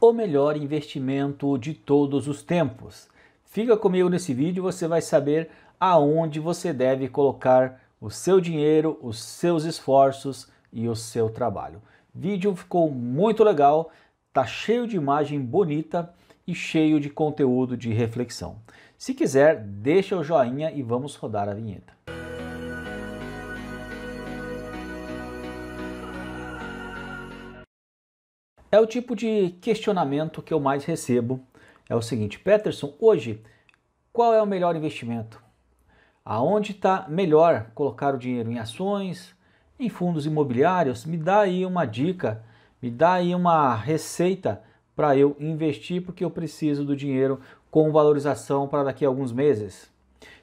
o melhor investimento de todos os tempos. Fica comigo nesse vídeo, você vai saber aonde você deve colocar o seu dinheiro, os seus esforços e o seu trabalho. vídeo ficou muito legal, tá cheio de imagem bonita e cheio de conteúdo de reflexão. Se quiser, deixa o joinha e vamos rodar a vinheta. É o tipo de questionamento que eu mais recebo. É o seguinte, Peterson, hoje qual é o melhor investimento? Aonde está melhor colocar o dinheiro em ações, em fundos imobiliários? Me dá aí uma dica, me dá aí uma receita para eu investir, porque eu preciso do dinheiro com valorização para daqui a alguns meses.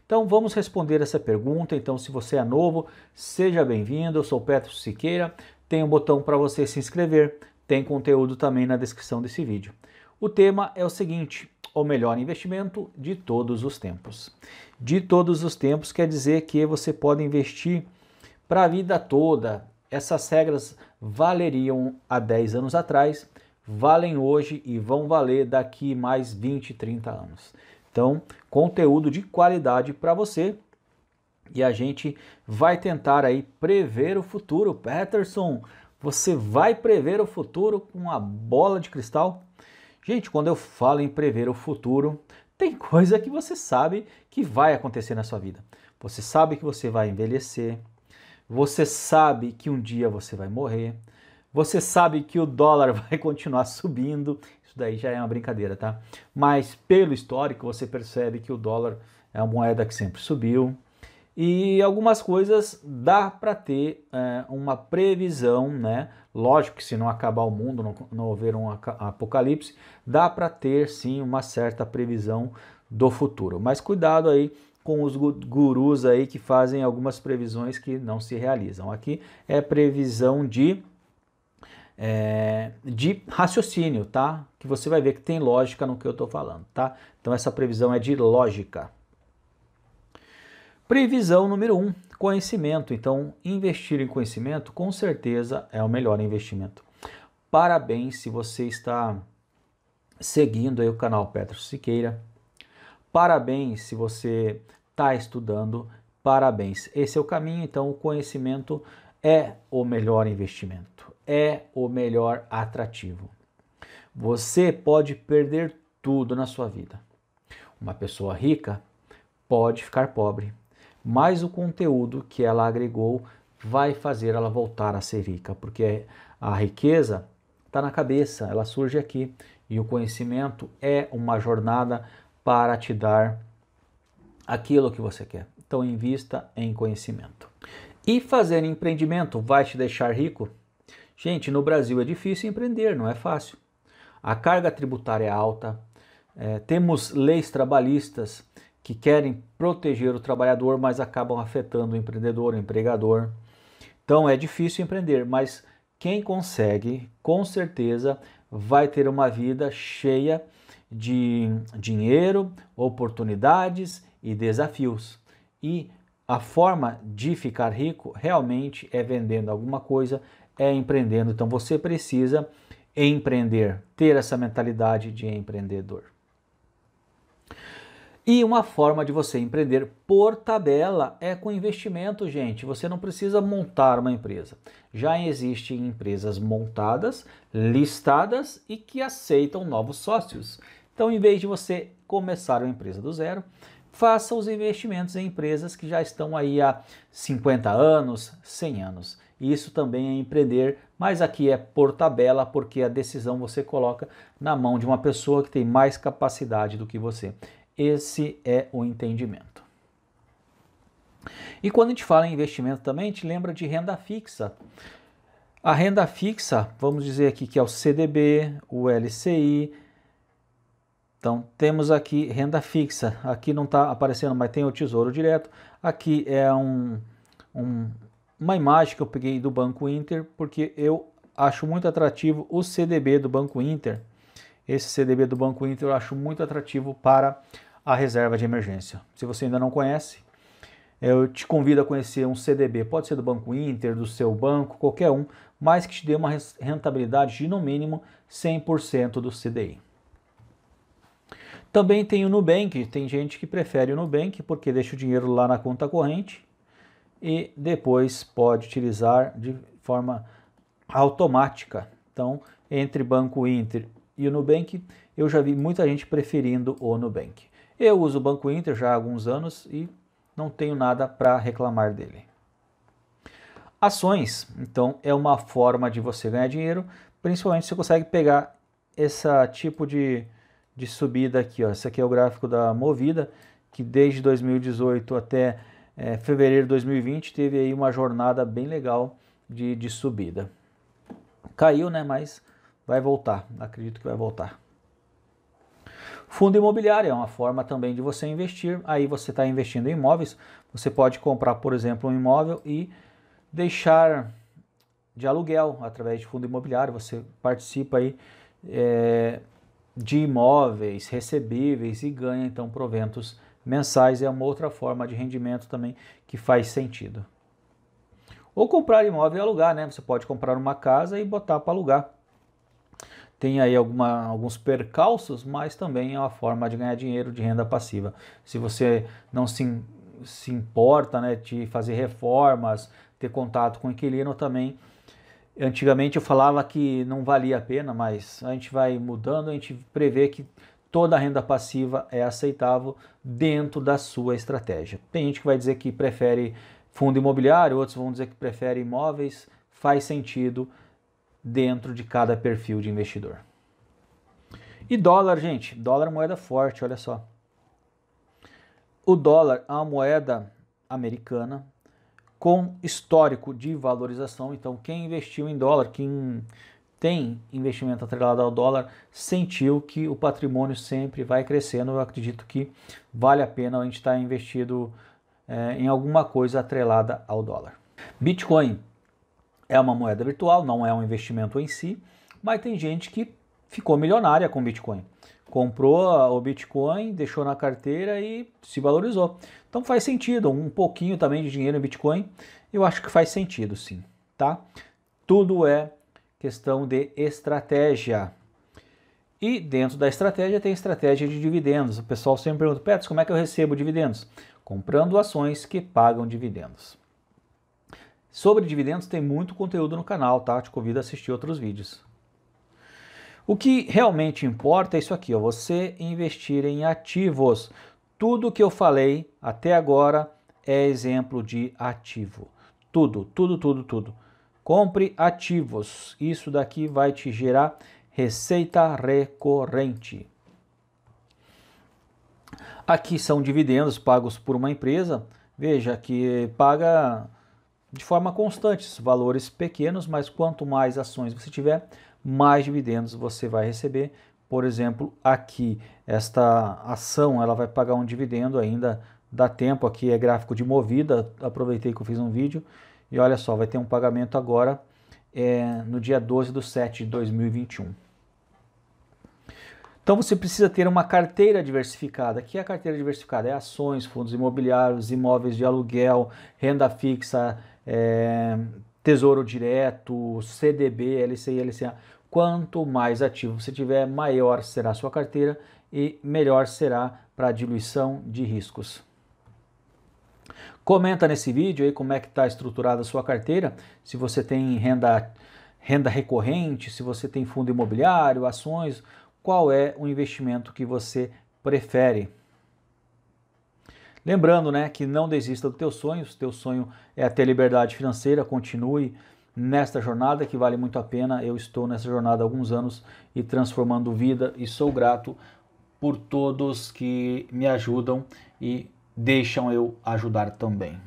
Então vamos responder essa pergunta. Então, se você é novo, seja bem-vindo. Eu sou Peterson Siqueira. Tem um botão para você se inscrever. Tem conteúdo também na descrição desse vídeo. O tema é o seguinte: o melhor investimento de todos os tempos. De todos os tempos quer dizer que você pode investir para a vida toda. Essas regras valeriam há 10 anos atrás, valem hoje e vão valer daqui mais 20, 30 anos. Então, conteúdo de qualidade para você e a gente vai tentar aí prever o futuro. Peterson, você vai prever o futuro com uma bola de cristal? Gente, quando eu falo em prever o futuro, tem coisa que você sabe que vai acontecer na sua vida. Você sabe que você vai envelhecer, você sabe que um dia você vai morrer, você sabe que o dólar vai continuar subindo. Isso daí já é uma brincadeira, tá? Mas pelo histórico, você percebe que o dólar é uma moeda que sempre subiu. E algumas coisas dá para ter é, uma previsão, né? Lógico que se não acabar o mundo, não, não houver um apocalipse, dá para ter sim uma certa previsão do futuro. Mas cuidado aí com os gurus aí que fazem algumas previsões que não se realizam. Aqui é previsão de é, de raciocínio, tá? Que você vai ver que tem lógica no que eu estou falando, tá? Então essa previsão é de lógica. Previsão número 1, um, conhecimento. Então, investir em conhecimento com certeza é o melhor investimento. Parabéns se você está seguindo aí o canal Petro Siqueira. Parabéns se você está estudando. Parabéns. Esse é o caminho, então o conhecimento é o melhor investimento, é o melhor atrativo. Você pode perder tudo na sua vida. Uma pessoa rica pode ficar pobre mais o conteúdo que ela agregou vai fazer ela voltar a ser rica, porque a riqueza está na cabeça, ela surge aqui e o conhecimento é uma jornada para te dar aquilo que você quer. Então invista em conhecimento. E fazer empreendimento vai te deixar rico? Gente, no Brasil é difícil empreender, não é fácil. A carga tributária é alta, é, temos leis trabalhistas que querem proteger o trabalhador, mas acabam afetando o empreendedor, o empregador. Então é difícil empreender, mas quem consegue, com certeza, vai ter uma vida cheia de dinheiro, oportunidades e desafios. E a forma de ficar rico realmente é vendendo alguma coisa, é empreendendo. Então você precisa empreender, ter essa mentalidade de empreendedor. E uma forma de você empreender por tabela é com investimento, gente. Você não precisa montar uma empresa. Já existem empresas montadas, listadas e que aceitam novos sócios. Então, em vez de você começar uma empresa do zero, faça os investimentos em empresas que já estão aí há 50 anos, 100 anos. Isso também é empreender, mas aqui é por tabela, porque a decisão você coloca na mão de uma pessoa que tem mais capacidade do que você. Esse é o entendimento. E quando a gente fala em investimento também, a gente lembra de renda fixa. A renda fixa, vamos dizer aqui que é o CDB, o LCI. Então, temos aqui renda fixa. Aqui não está aparecendo, mas tem o Tesouro Direto. Aqui é um, um, uma imagem que eu peguei do Banco Inter, porque eu acho muito atrativo o CDB do Banco Inter. Esse CDB do Banco Inter eu acho muito atrativo para a reserva de emergência. Se você ainda não conhece, eu te convido a conhecer um CDB, pode ser do Banco Inter, do seu banco, qualquer um, mas que te dê uma rentabilidade de no mínimo 100% do CDI. Também tem o Nubank, tem gente que prefere o Nubank porque deixa o dinheiro lá na conta corrente e depois pode utilizar de forma automática. Então, entre Banco Inter e o Nubank, eu já vi muita gente preferindo o Nubank. Eu uso o Banco Inter já há alguns anos e não tenho nada para reclamar dele. Ações, então, é uma forma de você ganhar dinheiro, principalmente se você consegue pegar esse tipo de, de subida aqui. Ó. Esse aqui é o gráfico da Movida, que desde 2018 até é, fevereiro de 2020 teve aí uma jornada bem legal de, de subida. Caiu, né? Mas vai voltar, acredito que vai voltar. Fundo imobiliário é uma forma também de você investir. Aí você está investindo em imóveis, você pode comprar, por exemplo, um imóvel e deixar de aluguel através de fundo imobiliário. Você participa aí é, de imóveis recebíveis e ganha então proventos mensais. É uma outra forma de rendimento também que faz sentido. Ou comprar imóvel e alugar, né? Você pode comprar uma casa e botar para alugar tem aí alguma, alguns percalços, mas também é uma forma de ganhar dinheiro de renda passiva. Se você não se, se importa né, de fazer reformas, ter contato com o inquilino também. Antigamente eu falava que não valia a pena, mas a gente vai mudando, a gente prevê que toda a renda passiva é aceitável dentro da sua estratégia. Tem gente que vai dizer que prefere fundo imobiliário, outros vão dizer que prefere imóveis, faz sentido dentro de cada perfil de investidor. E dólar, gente, dólar é moeda forte, olha só. O dólar é uma moeda americana com histórico de valorização, então quem investiu em dólar, quem tem investimento atrelado ao dólar, sentiu que o patrimônio sempre vai crescendo. Eu acredito que vale a pena a gente estar tá investido é, em alguma coisa atrelada ao dólar. Bitcoin é uma moeda virtual, não é um investimento em si, mas tem gente que ficou milionária com Bitcoin. Comprou ah, o Bitcoin, deixou na carteira e se valorizou. Então faz sentido, um pouquinho também de dinheiro em Bitcoin, eu acho que faz sentido sim, tá? Tudo é questão de estratégia. E dentro da estratégia tem estratégia de dividendos. O pessoal sempre pergunta, Petros, como é que eu recebo dividendos? Comprando ações que pagam dividendos. Sobre dividendos tem muito conteúdo no canal, tá? Te convido a assistir outros vídeos. O que realmente importa é isso aqui, ó, você investir em ativos. Tudo que eu falei até agora é exemplo de ativo. Tudo, tudo, tudo, tudo. Compre ativos. Isso daqui vai te gerar receita recorrente. Aqui são dividendos pagos por uma empresa. Veja que paga de forma constante, valores pequenos, mas quanto mais ações você tiver, mais dividendos você vai receber. Por exemplo, aqui esta ação ela vai pagar um dividendo ainda dá tempo aqui é gráfico de movida aproveitei que eu fiz um vídeo e olha só vai ter um pagamento agora é, no dia 12 do 7 de 2021 então você precisa ter uma carteira diversificada. O que é a carteira diversificada? É ações, fundos imobiliários, imóveis de aluguel, renda fixa, é, tesouro direto, CDB, LCI, LCA. Quanto mais ativo você tiver, maior será a sua carteira e melhor será para a diluição de riscos. Comenta nesse vídeo aí como é que está estruturada a sua carteira, se você tem renda, renda recorrente, se você tem fundo imobiliário, ações, qual é o investimento que você prefere. Lembrando, né, que não desista dos teus sonhos. se teu sonho é ter liberdade financeira, continue nesta jornada que vale muito a pena. Eu estou nessa jornada há alguns anos e transformando vida e sou grato por todos que me ajudam e deixam eu ajudar também.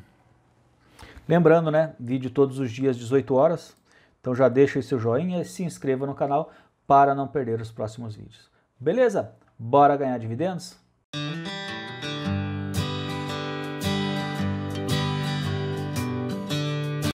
Lembrando, né, vídeo todos os dias 18 horas. Então já deixa aí seu joinha, se inscreva no canal para não perder os próximos vídeos. Beleza? Bora ganhar dividendos?